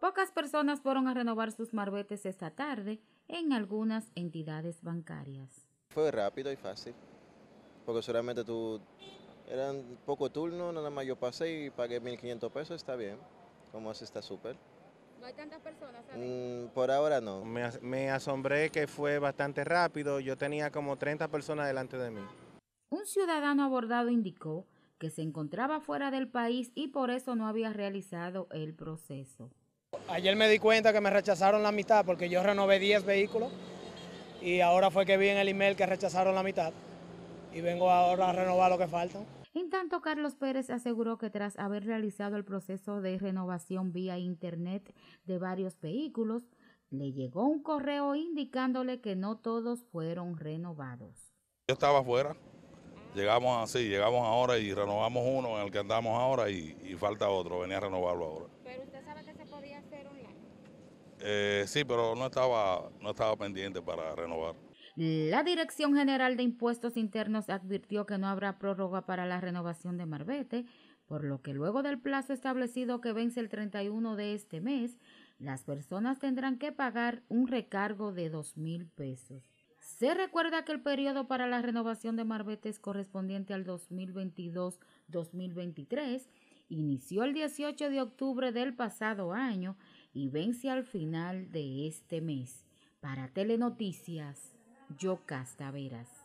Pocas personas fueron a renovar sus marbetes esta tarde en algunas entidades bancarias. Fue rápido y fácil, porque solamente tú, eran poco turno, nada más yo pasé y pagué 1.500 pesos, está bien, como así está súper. ¿No hay tantas personas? Mm, por ahora no. me asombré que fue bastante rápido, yo tenía como 30 personas delante de mí. Un ciudadano abordado indicó que se encontraba fuera del país y por eso no había realizado el proceso. Ayer me di cuenta que me rechazaron la mitad porque yo renové 10 vehículos y ahora fue que vi en el email que rechazaron la mitad y vengo ahora a renovar lo que falta. En tanto, Carlos Pérez aseguró que tras haber realizado el proceso de renovación vía Internet de varios vehículos, le llegó un correo indicándole que no todos fueron renovados. Yo estaba afuera, llegamos así, llegamos ahora y renovamos uno en el que andamos ahora y, falta otro, venía a renovarlo ahora. Eh, sí, pero no estaba, no estaba pendiente para renovar. La Dirección General de Impuestos Internos advirtió que no habrá prórroga para la renovación de Marbete, por lo que luego del plazo establecido que vence el 31 de este mes, las personas tendrán que pagar un recargo de dos mil pesos. Se recuerda que el periodo para la renovación de Marbete es correspondiente al 2022-2023 inició el 18 de octubre del pasado año y vence al final de este mes. Para Telenoticias, yo Castaveras.